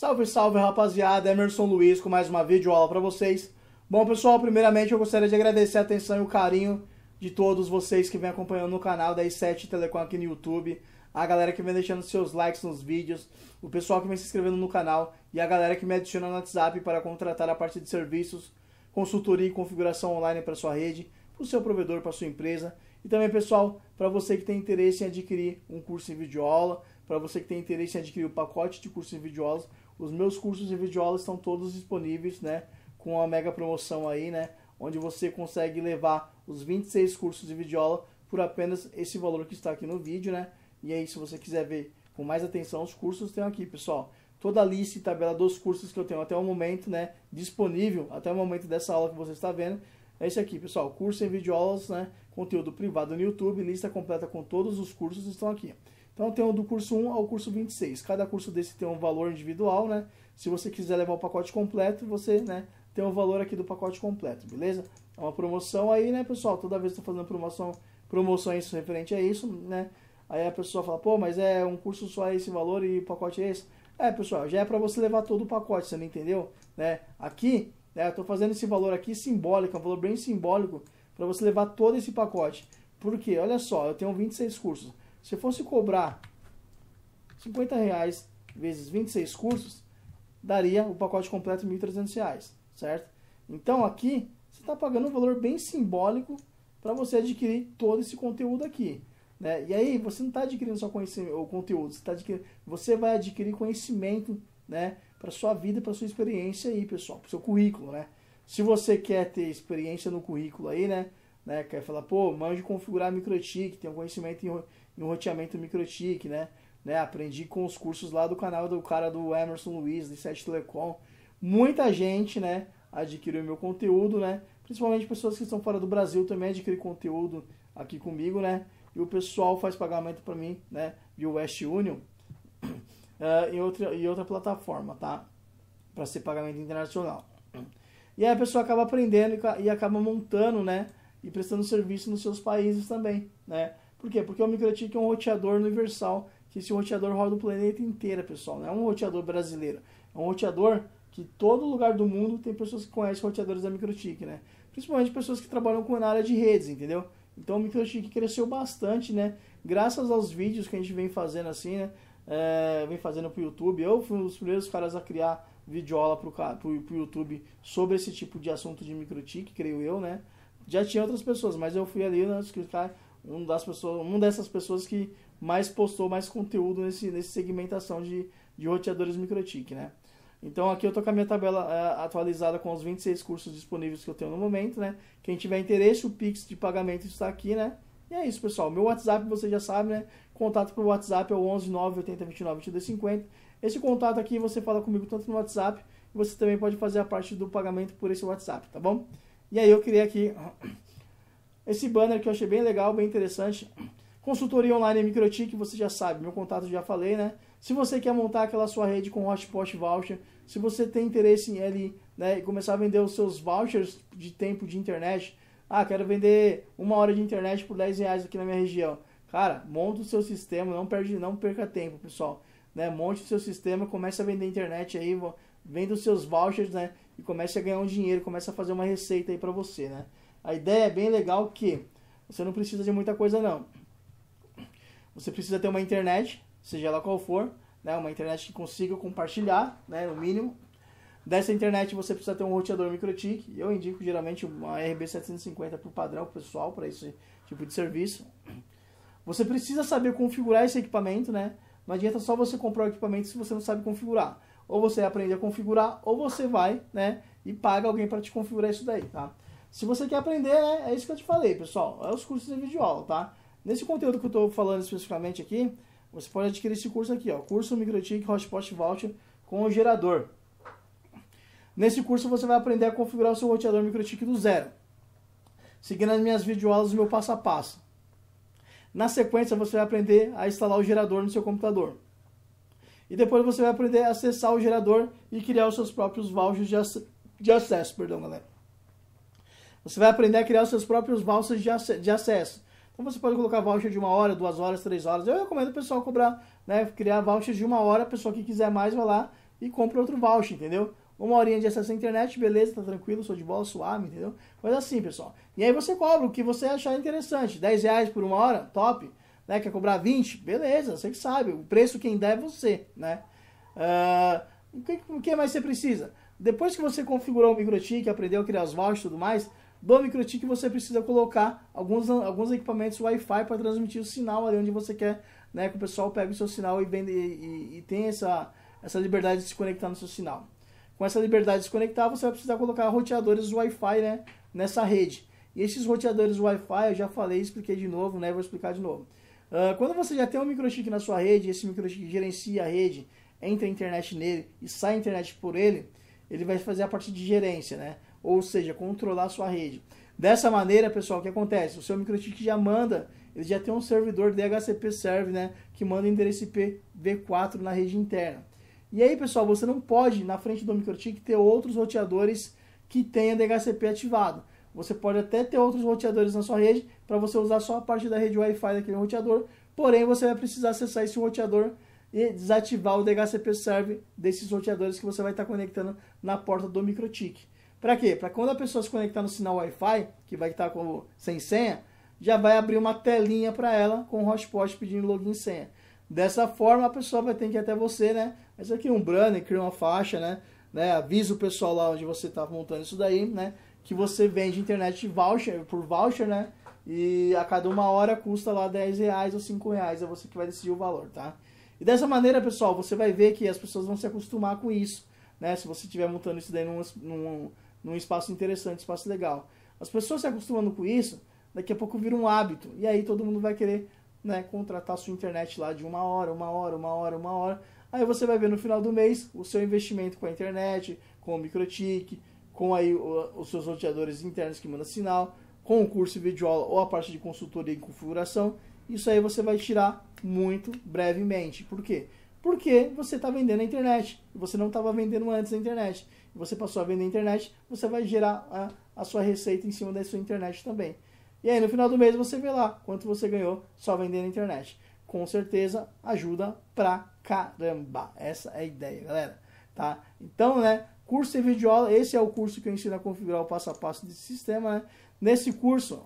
Salve, salve rapaziada, Emerson Luiz com mais uma videoaula para vocês. Bom pessoal, primeiramente eu gostaria de agradecer a atenção e o carinho de todos vocês que vem acompanhando no canal da i7 Telecom aqui no YouTube, a galera que vem deixando seus likes nos vídeos, o pessoal que vem se inscrevendo no canal e a galera que me adiciona no WhatsApp para contratar a parte de serviços, consultoria e configuração online para sua rede, para o seu provedor, para sua empresa. E também, pessoal, para você que tem interesse em adquirir um curso em videoaula, para você que tem interesse em adquirir o pacote de curso em videoaulas, os meus cursos de aula estão todos disponíveis, né? Com uma mega promoção aí, né? Onde você consegue levar os 26 cursos de videoaula por apenas esse valor que está aqui no vídeo, né? E aí, se você quiser ver com mais atenção os cursos, tem aqui, pessoal. Toda a lista e tabela dos cursos que eu tenho até o momento, né? Disponível até o momento dessa aula que você está vendo. É esse aqui, pessoal. Curso em videoaulas, né? Conteúdo privado no YouTube. Lista completa com todos os cursos estão aqui. Então tem o do curso 1 ao curso 26. Cada curso desse tem um valor individual, né? Se você quiser levar o pacote completo, você, né, tem o valor aqui do pacote completo, beleza? É uma promoção aí, né, pessoal? Toda vez que eu tô fazendo promoção, promoções referente a isso, né? Aí a pessoa fala, pô, mas é um curso só esse valor e o pacote é esse. É, pessoal, já é para você levar todo o pacote, você não entendeu? Né? Aqui, né, eu tô fazendo esse valor aqui simbólico, é um valor bem simbólico, para você levar todo esse pacote. Por quê? Olha só, eu tenho 26 cursos. Se fosse cobrar 50 reais vezes 26 cursos, daria o pacote completo R$ 1.300, certo? Então aqui você está pagando um valor bem simbólico para você adquirir todo esse conteúdo aqui. Né? E aí você não está adquirindo só conhecimento, ou conteúdo, você, tá você vai adquirir conhecimento né, para sua vida, para sua experiência aí, pessoal, para seu currículo. Né? Se você quer ter experiência no currículo aí, né? né quer falar, pô, manjo configurar microtik, tem um conhecimento em em um roteamento microtique, né? né? Aprendi com os cursos lá do canal do cara do Emerson Luiz, do 7 Telecom. Muita gente, né, adquiriu meu conteúdo, né? Principalmente pessoas que estão fora do Brasil também adquirem conteúdo aqui comigo, né? E o pessoal faz pagamento para mim, né, via West Union uh, eh, e, outra, e outra plataforma, tá? Para ser pagamento internacional. E aí a pessoa acaba aprendendo e acaba montando, né? E prestando serviço nos seus países também, né? Por quê? Porque o MicroTik é um roteador universal, que esse roteador roda o planeta inteiro, pessoal. Não é um roteador brasileiro, é um roteador que todo lugar do mundo tem pessoas que conhecem roteadores da MicroTik né? Principalmente pessoas que trabalham com na área de redes, entendeu? Então o MicroTik cresceu bastante, né? Graças aos vídeos que a gente vem fazendo assim, né? É, vem fazendo pro YouTube. Eu fui um dos primeiros caras a criar videoaula pro, pro, pro YouTube sobre esse tipo de assunto de MicroTik creio eu, né? Já tinha outras pessoas, mas eu fui ali, né? Os um das pessoas, uma dessas pessoas que mais postou mais conteúdo nesse, nesse segmentação de, de roteadores MicroTik, né? Então aqui eu tô com a minha tabela é, atualizada com os 26 cursos disponíveis que eu tenho no momento, né? Quem tiver interesse, o Pix de pagamento está aqui, né? E é isso, pessoal. Meu WhatsApp, você já sabe, né? Contato pelo WhatsApp é o 11 9 29 22 Esse contato aqui você fala comigo tanto no WhatsApp, você também pode fazer a parte do pagamento por esse WhatsApp, tá bom? E aí eu queria aqui esse banner que eu achei bem legal, bem interessante. Consultoria online MicroTik, você já sabe, meu contato já falei, né? Se você quer montar aquela sua rede com hotspot voucher, se você tem interesse em ele, né, e começar a vender os seus vouchers de tempo de internet, ah, quero vender uma hora de internet por 10 reais aqui na minha região. Cara, monta o seu sistema, não perde, não perca tempo, pessoal. Né? Monte o seu sistema, comece a vender internet aí, venda os seus vouchers, né? E comece a ganhar um dinheiro, comece a fazer uma receita aí para você, né? A ideia é bem legal que você não precisa de muita coisa não. Você precisa ter uma internet, seja ela qual for, né? uma internet que consiga compartilhar, né? no mínimo. Dessa internet você precisa ter um roteador microtik. Eu indico geralmente uma RB750 para o padrão pessoal, para esse tipo de serviço. Você precisa saber configurar esse equipamento, né? Não adianta só você comprar o equipamento se você não sabe configurar. Ou você aprende a configurar, ou você vai, né? E paga alguém para te configurar isso daí, tá? Se você quer aprender, é, é isso que eu te falei, pessoal. É os cursos de videoaula, tá? Nesse conteúdo que eu estou falando especificamente aqui, você pode adquirir esse curso aqui, ó. Curso MicroTik Hotspot Vault com o gerador. Nesse curso você vai aprender a configurar o seu roteador MicroTik do zero. Seguindo as minhas videoaulas, o meu passo a passo. Na sequência, você vai aprender a instalar o gerador no seu computador. E depois você vai aprender a acessar o gerador e criar os seus próprios vouchers de, ac de acesso, perdão, galera. Você vai aprender a criar os seus próprios vouchers de, ac de acesso. Então você pode colocar voucher de uma hora, duas horas, três horas. Eu recomendo o pessoal cobrar, né? Criar vouchers de uma hora, a pessoa que quiser mais vai lá e compra outro voucher, entendeu? Uma horinha de acesso à internet, beleza, tá tranquilo, sou de bola, suave, entendeu? Coisa assim, pessoal. E aí você cobra o que você achar interessante. 10 reais por uma hora, top. Né? Quer cobrar 20? Beleza, você que sabe. O preço quem der é você, né? Uh, o, que, o que mais você precisa? Depois que você configurou o MicroTik, aprendeu a criar os vouchers e tudo mais, do microchip você precisa colocar alguns, alguns equipamentos Wi-Fi para transmitir o sinal ali onde você quer, né? Que o pessoal pega o seu sinal e vende e, e tem essa, essa liberdade de se conectar no seu sinal. Com essa liberdade de se conectar, você vai precisar colocar roteadores Wi-Fi né, nessa rede. E esses roteadores Wi-Fi, eu já falei, expliquei de novo, né? Vou explicar de novo. Uh, quando você já tem um microchip na sua rede, esse microchip gerencia a rede, entra a internet nele e sai a internet por ele, ele vai fazer a parte de gerência, né? ou seja, controlar sua rede. Dessa maneira, pessoal, o que acontece? O seu microtik já manda, ele já tem um servidor DHCP serve, né, que manda endereço IP V4 na rede interna. E aí, pessoal, você não pode na frente do microtik ter outros roteadores que tenha DHCP ativado. Você pode até ter outros roteadores na sua rede para você usar só a parte da rede Wi-Fi daquele roteador, porém você vai precisar acessar esse roteador e desativar o DHCP serve desses roteadores que você vai estar tá conectando na porta do microtik. Para quê? Para quando a pessoa se conectar no sinal Wi-Fi, que vai estar com, sem senha, já vai abrir uma telinha para ela com o hotspot pedindo login e senha. Dessa forma, a pessoa vai ter que ir até você, né? Mas aqui um branding, cria uma faixa, né? né? Avisa o pessoal lá onde você está montando isso daí, né? Que você vende internet voucher, por voucher, né? E a cada uma hora custa lá 10 reais ou 5 reais, é você que vai decidir o valor, tá? E dessa maneira, pessoal, você vai ver que as pessoas vão se acostumar com isso, né? Se você estiver montando isso daí num, num num espaço interessante, espaço legal. As pessoas se acostumando com isso, daqui a pouco vira um hábito. E aí todo mundo vai querer né, contratar sua internet lá de uma hora, uma hora, uma hora, uma hora. Aí você vai ver no final do mês o seu investimento com a internet, com o microtik, com aí os seus roteadores internos que mandam sinal, com o curso videoaula ou a parte de consultoria e configuração. Isso aí você vai tirar muito brevemente. Por quê? Porque você está vendendo na internet, você não estava vendendo antes na internet. Você passou a vender na internet, você vai gerar a, a sua receita em cima da sua internet também. E aí no final do mês você vê lá quanto você ganhou só vendendo na internet. Com certeza ajuda pra caramba. Essa é a ideia, galera. Tá? Então, né? Curso e aula esse é o curso que eu ensino a configurar o passo a passo desse sistema, né? Nesse curso,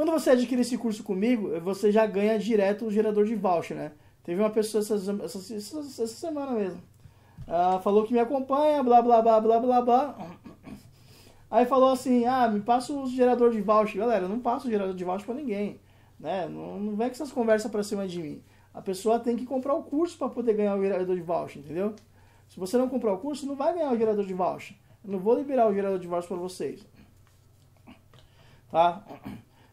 quando você adquire esse curso comigo, eh, você já ganha direto o gerador de voucher, né? Teve uma pessoa essa, essa, essa semana mesmo. Ah, falou que me acompanha, blá blá blá blá blá blá. Aí falou assim, ah, me passa o gerador de voucher. Galera, eu não passo o gerador de voucher para ninguém. Né? Não, não vem com essas conversas para cima de mim. A pessoa tem que comprar o curso para poder ganhar o gerador de voucher, entendeu? Se você não comprar o curso, não vai ganhar o gerador de voucher. Eu não vou liberar o gerador de voucher para vocês. Tá?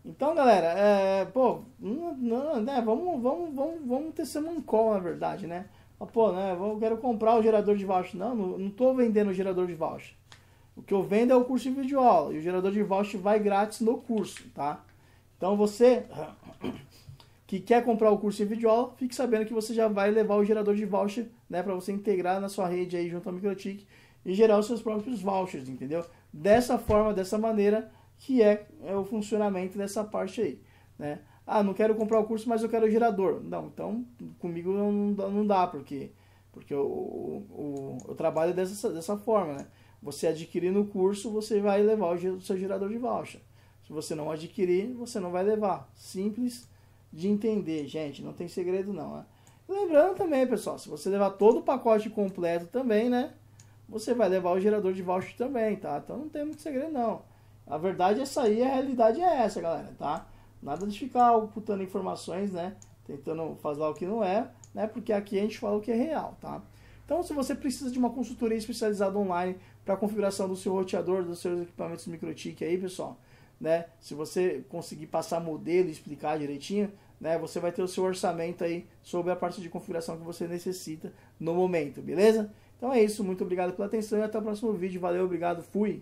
Então, galera, é, pô, não, não, né, vamos, vamos, vamos, vamos ter seu mancol, na verdade, né? Pô, né, eu quero comprar o gerador de voucher. Não, não estou vendendo o gerador de voucher. O que eu vendo é o curso de videoaula. E o gerador de voucher vai grátis no curso, tá? Então, você que quer comprar o curso de videoaula, fique sabendo que você já vai levar o gerador de voucher, né? Para você integrar na sua rede aí junto ao MicroTik e gerar os seus próprios vouchers, entendeu? Dessa forma, dessa maneira que é, é o funcionamento dessa parte aí, né? Ah, não quero comprar o curso, mas eu quero o gerador. Não, então comigo não, dá, não dá, porque, porque o, o, o, trabalho é dessa, dessa forma, né? Você adquirindo o curso, você vai levar o, o seu gerador de voucher. Se você não adquirir, você não vai levar. Simples de entender, gente. Não tem segredo não, né? Lembrando também, pessoal, se você levar todo o pacote completo também, né? Você vai levar o gerador de voucher também, tá? Então não tem muito segredo não. A verdade é essa aí, a realidade é essa, galera, tá? Nada de ficar ocultando informações, né? Tentando fazer o que não é, né? Porque aqui a gente fala o que é real, tá? Então, se você precisa de uma consultoria especializada online para a configuração do seu roteador, dos seus equipamentos microtik aí, pessoal, né? Se você conseguir passar modelo e explicar direitinho, né? Você vai ter o seu orçamento aí sobre a parte de configuração que você necessita no momento, beleza? Então é isso, muito obrigado pela atenção e até o próximo vídeo. Valeu, obrigado, fui!